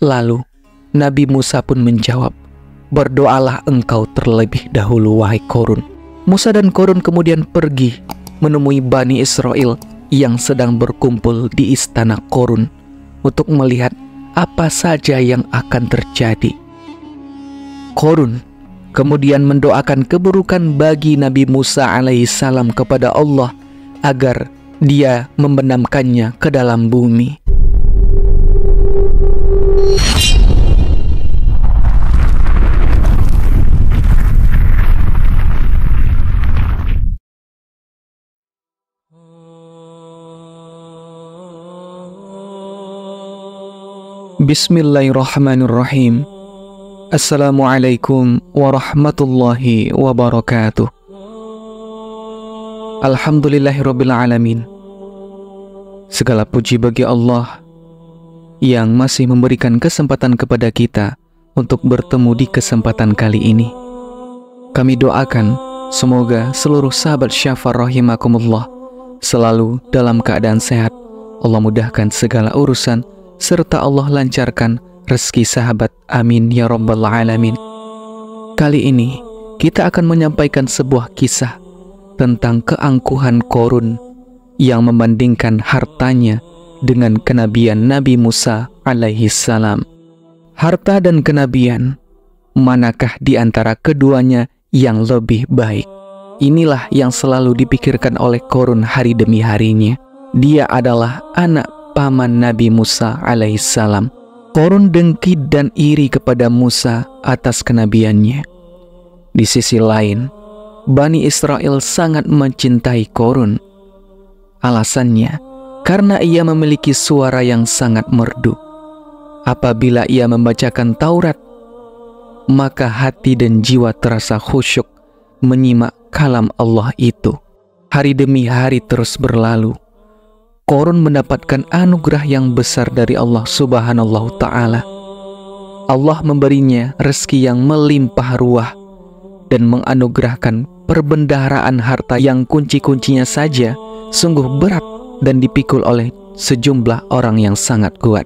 Lalu Nabi Musa pun menjawab, "Berdoalah engkau terlebih dahulu, wahai Korun." Musa dan Korun kemudian pergi menemui Bani Israel yang sedang berkumpul di istana Korun untuk melihat apa saja yang akan terjadi. Korun kemudian mendoakan keburukan bagi Nabi Musa alaihissalam kepada Allah agar dia membenamkannya ke dalam bumi. بسم الله الرحمن الرحيم السلام عليكم ورحمة الله وبركاته الحمد لله رب العالمين segala puji bagi Allah yang masih memberikan kesempatan kepada kita untuk bertemu di kesempatan kali ini. Kami doakan semoga seluruh sahabat Syafar rahimakumullah selalu dalam keadaan sehat. Allah mudahkan segala urusan serta Allah lancarkan rezeki sahabat. Amin ya rabbal alamin. Kali ini kita akan menyampaikan sebuah kisah tentang keangkuhan Korun yang membandingkan hartanya dengan kenabian Nabi Musa alaihi salam. Harta dan kenabian, manakah di antara keduanya yang lebih baik? Inilah yang selalu dipikirkan oleh Korun hari demi harinya. Dia adalah anak paman Nabi Musa salam. Korun dengki dan iri kepada Musa atas kenabiannya. Di sisi lain, Bani Israel sangat mencintai Korun. Alasannya, karena ia memiliki suara yang sangat merdu. Apabila ia membacakan Taurat, maka hati dan jiwa terasa khusyuk menyimak kalam Allah itu. Hari demi hari terus berlalu. Korun mendapatkan anugerah yang besar dari Allah Subhanahu taala. Allah memberinya rezeki yang melimpah ruah dan menganugerahkan perbendaharaan harta yang kunci-kuncinya saja sungguh berat dan dipikul oleh sejumlah orang yang sangat kuat.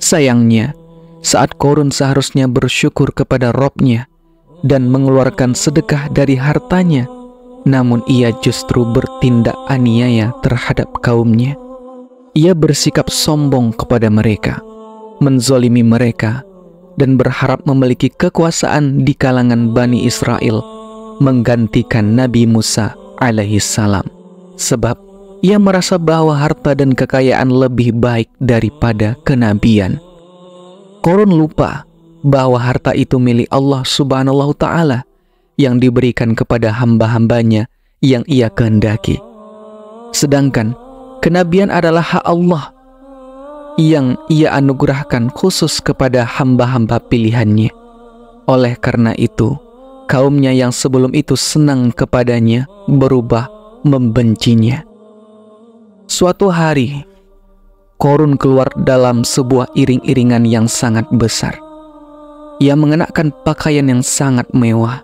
Sayangnya, saat Korun seharusnya bersyukur kepada Robnya dan mengeluarkan sedekah dari hartanya, namun ia justru bertindak aniaya terhadap kaumnya. Ia bersikap sombong kepada mereka, menzolimi mereka, dan berharap memiliki kekuasaan di kalangan Bani Israel menggantikan Nabi Musa alaihi salam. Sebab ia merasa bahwa harta dan kekayaan lebih baik daripada kenabian. Korun lupa bahwa harta itu milik Allah Subhanahu taala yang diberikan kepada hamba-hambanya yang ia kehendaki. Sedangkan kenabian adalah hak Allah yang ia anugerahkan khusus kepada hamba-hamba pilihannya. Oleh karena itu, kaumnya yang sebelum itu senang kepadanya berubah membencinya. Suatu hari, Korun keluar dalam sebuah iring-iringan yang sangat besar. Ia mengenakan pakaian yang sangat mewah.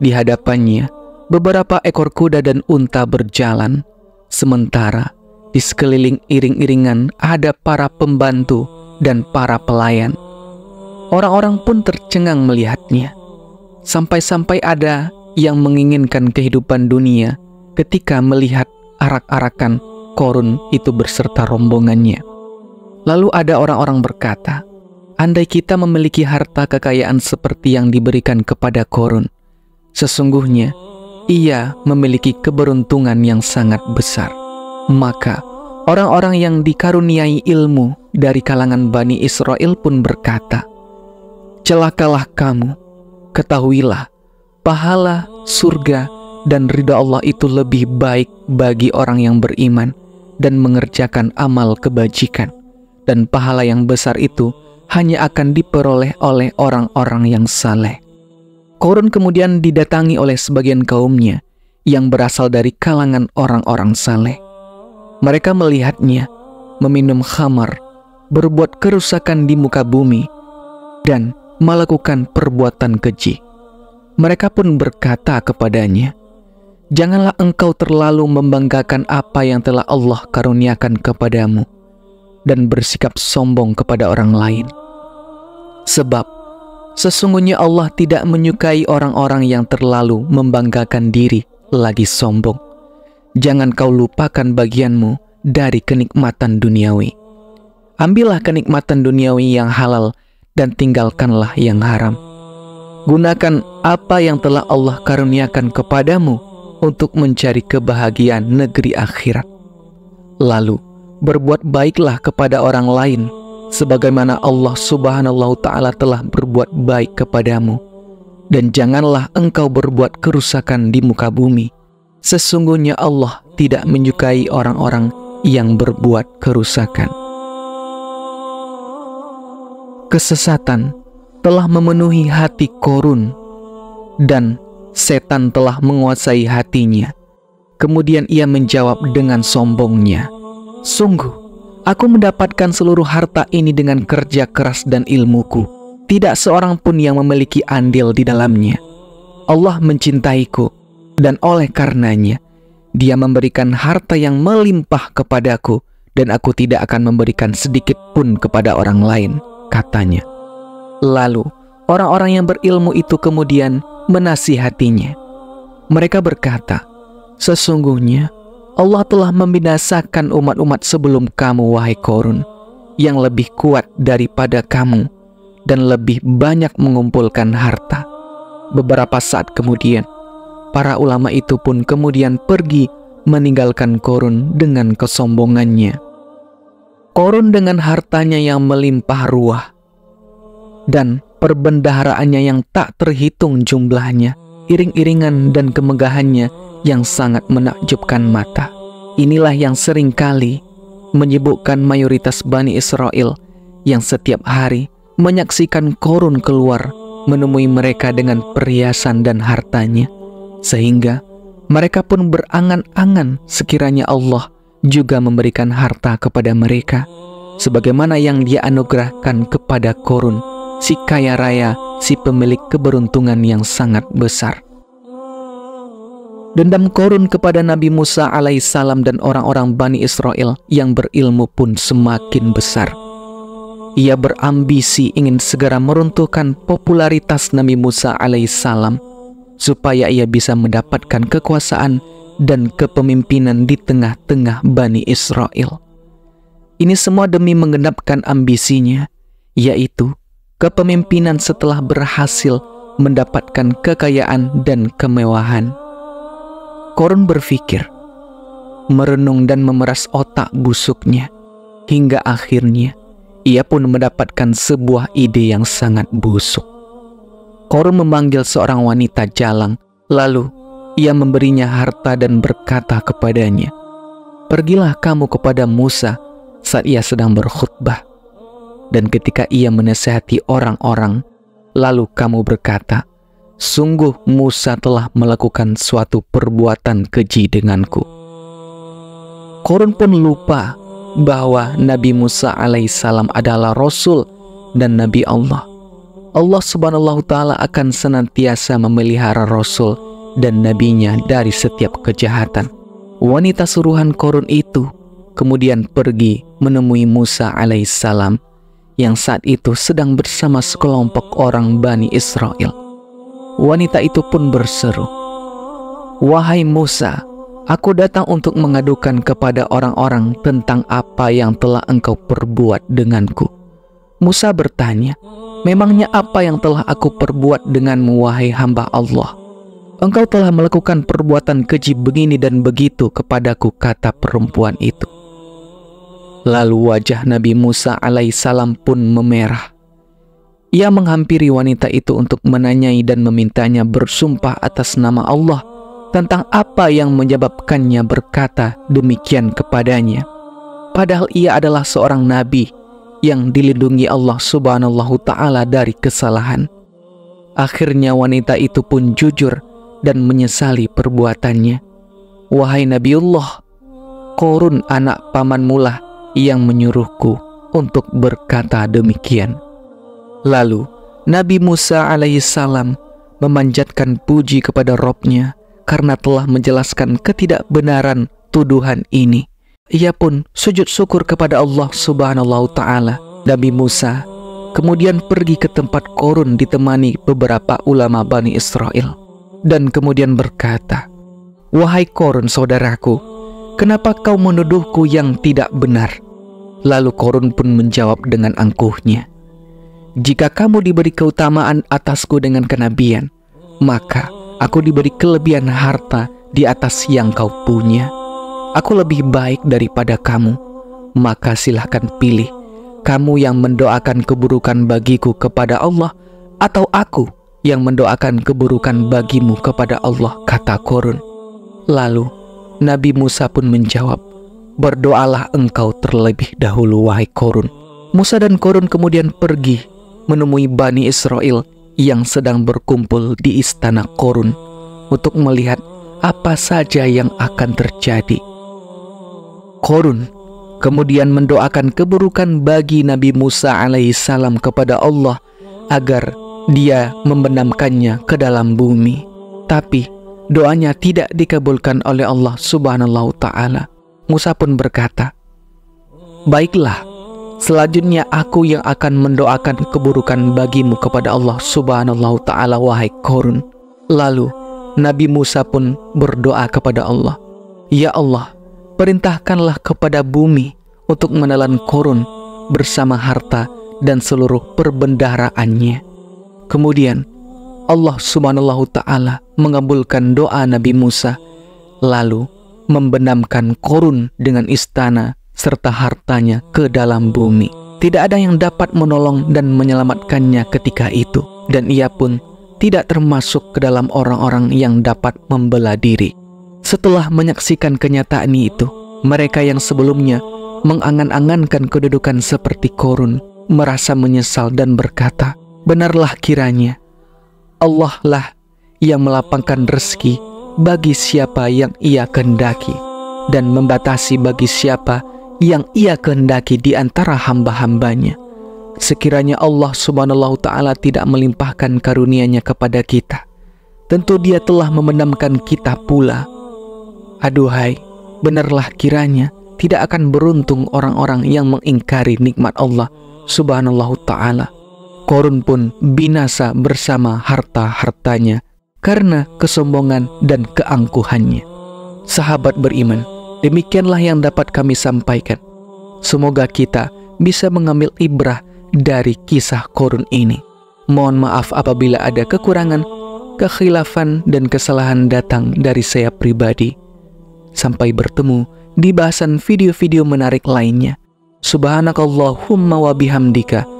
Di hadapannya, beberapa ekor kuda dan unta berjalan. Sementara di sekeliling iring-iringan ada para pembantu dan para pelayan. Orang-orang pun tercengang melihatnya. Sampai-sampai ada yang menginginkan kehidupan dunia ketika melihat arak-arakan Korun itu berserta rombongannya. Lalu ada orang-orang berkata, Andai kita memiliki harta kekayaan seperti yang diberikan kepada Korun, sesungguhnya ia memiliki keberuntungan yang sangat besar. Maka, orang-orang yang dikaruniai ilmu dari kalangan Bani Israel pun berkata, Celakalah kamu, ketahuilah, pahala surga dan ridha Allah itu lebih baik bagi orang yang beriman dan mengerjakan amal kebajikan. Dan pahala yang besar itu hanya akan diperoleh oleh orang-orang yang saleh. Korun kemudian didatangi oleh sebagian kaumnya yang berasal dari kalangan orang-orang saleh. Mereka melihatnya meminum khamar, berbuat kerusakan di muka bumi, dan melakukan perbuatan keji. Mereka pun berkata kepadanya, Janganlah engkau terlalu membanggakan apa yang telah Allah karuniakan kepadamu dan bersikap sombong kepada orang lain. Sebab sesungguhnya Allah tidak menyukai orang-orang yang terlalu membanggakan diri lagi sombong. Jangan kau lupakan bagianmu dari kenikmatan duniawi. Ambillah kenikmatan duniawi yang halal dan tinggalkanlah yang haram. Gunakan apa yang telah Allah karuniakan kepadamu untuk mencari kebahagiaan negeri akhirat. Lalu, berbuat baiklah kepada orang lain sebagaimana Allah Subhanahu taala telah berbuat baik kepadamu dan janganlah engkau berbuat kerusakan di muka bumi. Sesungguhnya Allah tidak menyukai orang-orang yang berbuat kerusakan. Kesesatan telah memenuhi hati Korun dan setan telah menguasai hatinya. Kemudian ia menjawab dengan sombongnya, Sungguh, aku mendapatkan seluruh harta ini dengan kerja keras dan ilmuku. Tidak seorang pun yang memiliki andil di dalamnya. Allah mencintaiku, dan oleh karenanya, dia memberikan harta yang melimpah kepadaku, dan aku tidak akan memberikan sedikit pun kepada orang lain, katanya. Lalu, orang-orang yang berilmu itu kemudian menasihatinya. Mereka berkata, Sesungguhnya Allah telah membinasakan umat-umat sebelum kamu, wahai Korun, yang lebih kuat daripada kamu dan lebih banyak mengumpulkan harta. Beberapa saat kemudian, para ulama itu pun kemudian pergi meninggalkan Korun dengan kesombongannya. Korun dengan hartanya yang melimpah ruah dan perbendaharaannya yang tak terhitung jumlahnya, iring-iringan dan kemegahannya yang sangat menakjubkan mata. Inilah yang seringkali menyibukkan mayoritas Bani Israel yang setiap hari menyaksikan korun keluar menemui mereka dengan perhiasan dan hartanya. Sehingga mereka pun berangan-angan sekiranya Allah juga memberikan harta kepada mereka sebagaimana yang dia anugerahkan kepada korun si kaya raya, si pemilik keberuntungan yang sangat besar. Dendam Korun kepada Nabi Musa alaihissalam dan orang-orang Bani Israel yang berilmu pun semakin besar. Ia berambisi ingin segera meruntuhkan popularitas Nabi Musa alaihissalam supaya ia bisa mendapatkan kekuasaan dan kepemimpinan di tengah-tengah Bani Israel. Ini semua demi menggenapkan ambisinya, yaitu kepemimpinan setelah berhasil mendapatkan kekayaan dan kemewahan. Korun berpikir, merenung dan memeras otak busuknya, hingga akhirnya ia pun mendapatkan sebuah ide yang sangat busuk. Korun memanggil seorang wanita jalang, lalu ia memberinya harta dan berkata kepadanya, Pergilah kamu kepada Musa saat ia sedang berkhutbah dan ketika ia menasehati orang-orang, lalu kamu berkata, Sungguh Musa telah melakukan suatu perbuatan keji denganku. Korun pun lupa bahwa Nabi Musa alaihissalam adalah Rasul dan Nabi Allah. Allah subhanahu ta'ala akan senantiasa memelihara Rasul dan nabinya dari setiap kejahatan. Wanita suruhan korun itu kemudian pergi menemui Musa alaihissalam yang saat itu sedang bersama sekelompok orang Bani Israel. Wanita itu pun berseru, "Wahai Musa, aku datang untuk mengadukan kepada orang-orang tentang apa yang telah engkau perbuat denganku." Musa bertanya, "Memangnya apa yang telah aku perbuat denganmu, wahai hamba Allah?" engkau telah melakukan perbuatan keji begini dan begitu kepadaku, kata perempuan itu. Lalu wajah Nabi Musa alaihissalam pun memerah. Ia menghampiri wanita itu untuk menanyai dan memintanya bersumpah atas nama Allah tentang apa yang menyebabkannya berkata demikian kepadanya. Padahal ia adalah seorang nabi yang dilindungi Allah Subhanahu taala dari kesalahan. Akhirnya wanita itu pun jujur dan menyesali perbuatannya. Wahai Nabiullah, Korun anak paman mulah yang menyuruhku untuk berkata demikian. Lalu Nabi Musa alaihissalam memanjatkan puji kepada Robnya karena telah menjelaskan ketidakbenaran tuduhan ini. Ia pun sujud syukur kepada Allah subhanahu wa ta'ala. Nabi Musa kemudian pergi ke tempat korun ditemani beberapa ulama Bani Israel dan kemudian berkata, Wahai korun saudaraku, Kenapa kau menuduhku yang tidak benar? Lalu Korun pun menjawab dengan angkuhnya, Jika kamu diberi keutamaan atasku dengan kenabian, maka aku diberi kelebihan harta di atas yang kau punya. Aku lebih baik daripada kamu, maka silahkan pilih kamu yang mendoakan keburukan bagiku kepada Allah atau aku yang mendoakan keburukan bagimu kepada Allah, kata Korun. Lalu Nabi Musa pun menjawab, Berdoalah engkau terlebih dahulu wahai Korun. Musa dan Korun kemudian pergi menemui Bani Israel yang sedang berkumpul di istana Korun untuk melihat apa saja yang akan terjadi. Korun kemudian mendoakan keburukan bagi Nabi Musa alaihissalam kepada Allah agar dia membenamkannya ke dalam bumi. Tapi doanya tidak dikabulkan oleh Allah Subhanahu taala. Musa pun berkata, "Baiklah, selanjutnya aku yang akan mendoakan keburukan bagimu kepada Allah Subhanahu taala wahai Korun." Lalu Nabi Musa pun berdoa kepada Allah, "Ya Allah, perintahkanlah kepada bumi untuk menelan Korun bersama harta dan seluruh perbendaharaannya." Kemudian Allah Subhanahu taala mengabulkan doa Nabi Musa lalu membenamkan korun dengan istana serta hartanya ke dalam bumi. Tidak ada yang dapat menolong dan menyelamatkannya ketika itu dan ia pun tidak termasuk ke dalam orang-orang yang dapat membela diri. Setelah menyaksikan kenyataan itu, mereka yang sebelumnya mengangan-angankan kedudukan seperti korun merasa menyesal dan berkata, "Benarlah kiranya Allah lah yang melapangkan rezeki bagi siapa yang ia kehendaki dan membatasi bagi siapa yang ia kehendaki di antara hamba-hambanya. Sekiranya Allah subhanahu ta'ala tidak melimpahkan karunia-Nya kepada kita, tentu dia telah memendamkan kita pula. Aduhai, benarlah kiranya tidak akan beruntung orang-orang yang mengingkari nikmat Allah subhanahu ta'ala. Korun pun binasa bersama harta-hartanya karena kesombongan dan keangkuhannya. Sahabat beriman, demikianlah yang dapat kami sampaikan. Semoga kita bisa mengambil ibrah dari kisah Korun ini. Mohon maaf apabila ada kekurangan, kekhilafan, dan kesalahan datang dari saya pribadi. Sampai bertemu di bahasan video-video menarik lainnya. Subhanakallahumma wabihamdika. bihamdika